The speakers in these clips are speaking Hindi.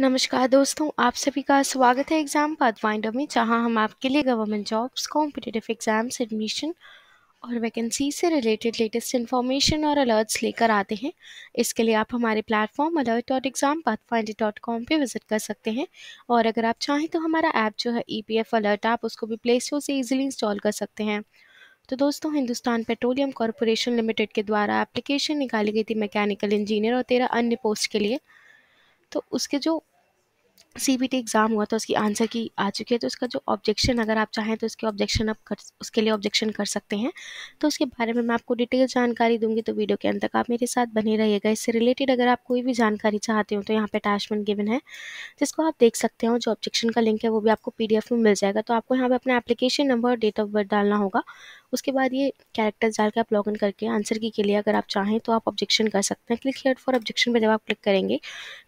नमस्कार दोस्तों आप सभी का स्वागत है एग्ज़ाम पाथवाइंडर में जहां हम आपके लिए government jobs competitive exams admission और वैकेंसी से रिलेटेड लेटेस्ट इन्फॉर्मेशन और अलर्ट्स लेकर आते हैं इसके लिए आप हमारे platform alert dot exam path dot com पर विज़िट कर सकते हैं और अगर आप चाहें तो हमारा ऐप जो है ई पी एफ अलर्ट आप उसको भी प्ले स्टोर से ईजिली इंस्टॉल कर सकते हैं तो दोस्तों हिंदुस्तान पेट्रोलियम कॉरपोरेशन लिमिटेड के द्वारा एप्लीकेशन निकाली गई थी मैकेनिकल इंजीनियर और तेरह अन्य पोस्ट के लिए तो उसके जो सी बी टी एग्ज़ाम हुआ था उसकी आंसर की आ चुकी है तो उसका जो ऑब्जेक्शन अगर आप चाहें तो उसके ऑब्जेक्शन आप कर उसके लिए ऑब्जेक्शन कर सकते हैं तो उसके बारे में मैं आपको डिटेल जानकारी दूंगी तो वीडियो के अंत तक आप मेरे साथ बने रहिएगा इससे रिलेटेड अगर आप कोई भी जानकारी चाहते हो तो यहाँ पर अटैचमेंट गिवन है जिसको आप देख सकते हो जो ऑब्जेक्शन का लिंक है वो भी आपको पी में मिल जाएगा तो आपको यहाँ पर अपना एप्लीकेशन नंबर और डेट ऑफ बर्थ डालना होगा उसके बाद ये कैरेक्टर्स डाल के आप लॉग इन करके आंसर की के लिए अगर आप चाहें तो आप ऑब्जेक्शन कर सकते हैं क्लिक हेड फॉर ऑब्जेक्शन पर जब आप क्लिक करेंगे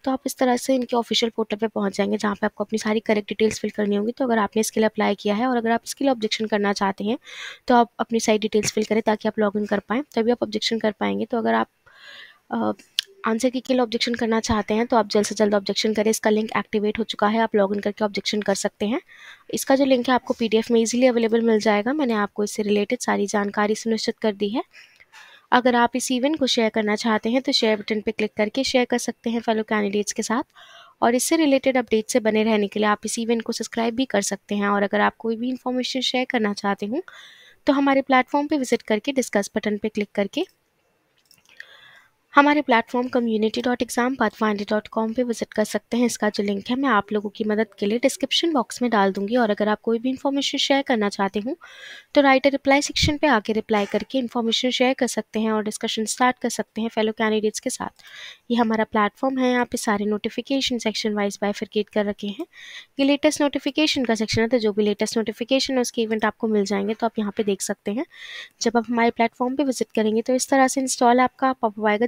तो आप इस तरह से इनके ऑफिशियल पोर्टल पर पहुँच जाएंगे जहाँ पर आपको अपनी सारी करेक्ट डिटेल्स फिल करनी होगी तो अगर आपने इसके लिए अप्लाई किया है और अगर आप इसके लिए ऑब्जेक्शन करना चाहते हैं तो आप अपनी सारी डिटेल्स फिल करें ताकि आप लॉग इन कर पाएँ तभी आप ऑब्जेक्शन कर पाएंगे तो अगर आप आंसर की के लिए ऑब्जेक्शन करना चाहते हैं तो आप जल्द से जल्द ऑब्जेक्शन करें इसका लिंक एक्टिवेट हो चुका है आप लॉगिन करके ऑब्जेक्शन कर सकते हैं इसका जो लिंक है आपको पीडीएफ में इजीली अवेलेबल मिल जाएगा मैंने आपको इससे रिलेटेड सारी जानकारी सुनिश्चित कर दी है अगर आप इस इवेंट को शेयर करना चाहते हैं तो शेयर बटन पर क्लिक करके शेयर कर सकते हैं फेलो कैंडिडेट्स के साथ और इससे रिलेटेड अपडेट से बने रहने के लिए आप इस इवेंट को सब्सक्राइब भी कर सकते हैं और अगर आप कोई भी इन्फॉर्मेशन शेयर करना चाहते हूँ तो हमारे प्लेटफॉर्म पे विजिट करके डिस्कस बटन पे क्लिक करके हमारे platform community dot exam pathfinder dot com पर विजिट कर सकते हैं इसका जो लिंक है मैं आप लोगों की मदद के लिए डिस्क्रिप्शन बॉक्स में डाल दूंगी और अगर आप कोई भी इन्फॉर्मेशन शेयर करना चाहते हो तो राइटर रिप्लाई सेक्शन पर आके रिप्लाई करके इन्फॉर्मेशन शेयर कर सकते हैं और डिस्कशन स्टार्ट कर सकते हैं फेलो कैंडिडेट्स के साथ ये हमारा प्लेटफॉर्म है यहाँ पे सारे नोटिफिकेशन सेक्शन वाइज बायफिकेट कर रखे हैं ये लेटेस्ट नोटिफिकेशन का सेक्शन है तो जो भी लेटेस्ट नोटिफिकेशन है उसके इवेंट आपको मिल जाएंगे तो आप यहाँ पे देख सकते हैं जब आप हमारे प्लेटफॉर्म पर विजिट करेंगे तो इस तरह से इंस्टॉल आपका पॉप आएगा